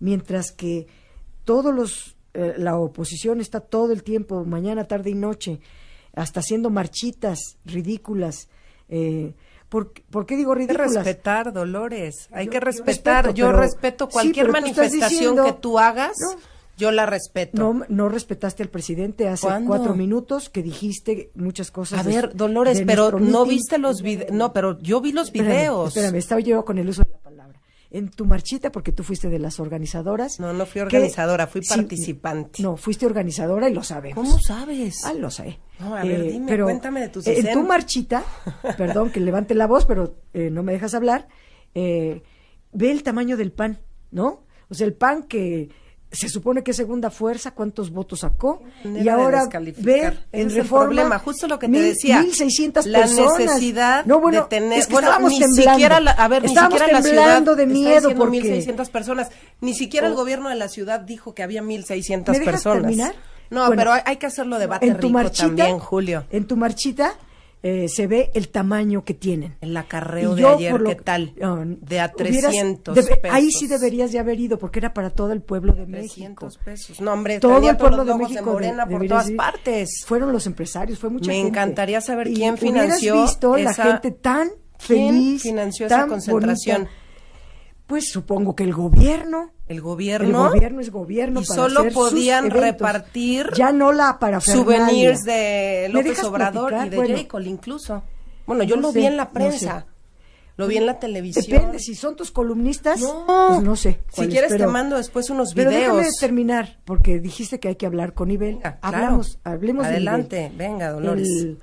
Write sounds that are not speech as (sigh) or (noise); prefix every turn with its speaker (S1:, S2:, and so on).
S1: mientras que todos los eh, la oposición está todo el tiempo, mañana, tarde y noche, hasta haciendo marchitas ridículas. Eh, ¿por, qué digo ridículas? Hay que respetar, Dolores. Hay que respetar. Yo respeto, cualquier manifestación que tú hagas. yo la respeto. No, no respetaste al presidente hace cuatro minutos que dijiste muchas cosas. A ver, Dolores, pero no viste los videos. No, pero yo vi los videos. Espérame, estaba yo con el uso en tu marchita, porque tú fuiste de las organizadoras. No, no fui organizadora, fui participante. no, fuiste organizadora y lo sabemos. ¿Cómo sabes? Ah, lo sé. No, a ver, eh, dime, pero, cuéntame de tus En tu marchita, (laughs) perdón que levante la voz, pero eh, no me dejas hablar, eh, ve el tamaño del pan, ¿no? O sea, el pan que se supone que segunda fuerza, cuántos votos sacó y ahora ver en reforma problema. justo lo que te decía, 1600 la necesidad de tener, bueno, ni siquiera la, a ver, ni siquiera la ciudad de miedo por 1600 personas, ni siquiera el oh. gobierno de la ciudad dijo que había 1600 personas. No, pero hay, que hacerlo debate en tu rico también, Julio. En tu marchita eh, se ve el tamaño que tienen. El acarreo de ayer, ¿qué tal? Ah, de a 300 pesos. Ahí sí deberías de haber ido, porque era para todo el pueblo de 300 pesos. No, hombre, todo el pueblo de México. De Morena por todas partes. Fueron los empresarios, fue mucha Me encantaría saber quién financió. visto la gente tan feliz. ¿Quién financió tan concentración? Pues supongo que el gobierno el gobierno. El gobierno es gobierno. Y solo podían repartir. Ya no la para Souvenirs de López Obrador y de bueno, incluso. Bueno, yo lo vi en la prensa. Lo vi en la televisión. Depende, si son tus columnistas, no, pues no sé. Si quieres te mando después unos videos. Pero déjame terminar, porque dijiste que hay que hablar con Ibel. Hablamos, Hablamos, hablemos Adelante, venga, Dolores.